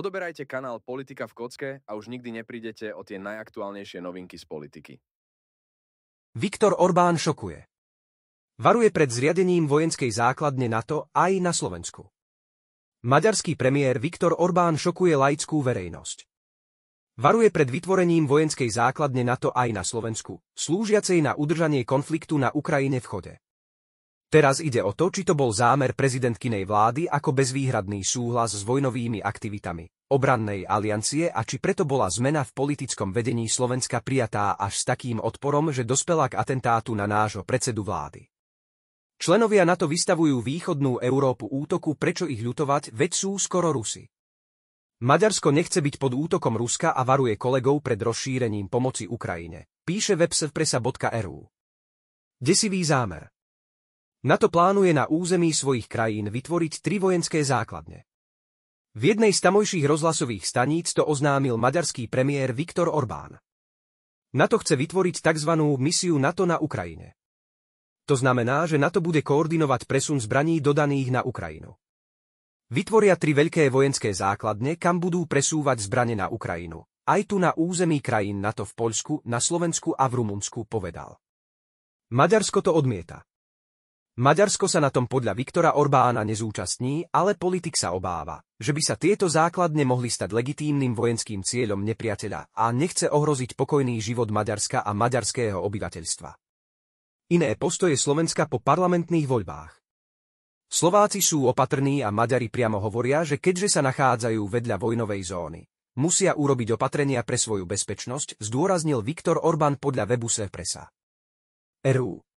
Odoberajte kanál Politika v kocke a už nikdy neprídete o tie najaktuálnejšie novinky z politiky. Viktor Orbán šokuje. Varuje pred zriadením vojenskej základne NATO aj na Slovensku. Maďarský premiér Viktor Orbán šokuje laickú verejnosť. Varuje pred vytvorením vojenskej základne NATO aj na Slovensku, slúžiacej na udržanie konfliktu na Ukrajine v chode. Teraz ide o to, či to bol zámer prezidentkynej vlády ako bezvýhradný súhlas s vojnovými aktivitami obrannej aliancie a či preto bola zmena v politickom vedení Slovenska prijatá až s takým odporom, že dospela k atentátu na nášho predsedu vlády. Členovia NATO vystavujú východnú Európu útoku, prečo ich ľutovať, veď sú skoro Rusy. Maďarsko nechce byť pod útokom Ruska a varuje kolegov pred rozšírením pomoci Ukrajine, píše websevpresa.ru. Desivý zámer. NATO plánuje na území svojich krajín vytvoriť tri vojenské základne. V jednej z tamojších rozhlasových staníc to oznámil maďarský premiér Viktor Orbán. NATO chce vytvoriť tzv. misiu NATO na Ukrajine. To znamená, že NATO bude koordinovať presun zbraní dodaných na Ukrajinu. Vytvoria tri veľké vojenské základne, kam budú presúvať zbrane na Ukrajinu. Aj tu na území krajín NATO v Poľsku, na Slovensku a v Rumunsku povedal. Maďarsko to odmieta. Maďarsko sa na tom podľa Viktora Orbána nezúčastní, ale politik sa obáva, že by sa tieto základne mohli stať legitímnym vojenským cieľom nepriateľa a nechce ohroziť pokojný život Maďarska a maďarského obyvateľstva. Iné postoje Slovenska po parlamentných voľbách. Slováci sú opatrní a Maďari priamo hovoria, že keďže sa nachádzajú vedľa vojnovej zóny, musia urobiť opatrenia pre svoju bezpečnosť, zdôraznil Viktor Orbán podľa webu Sepresa. RU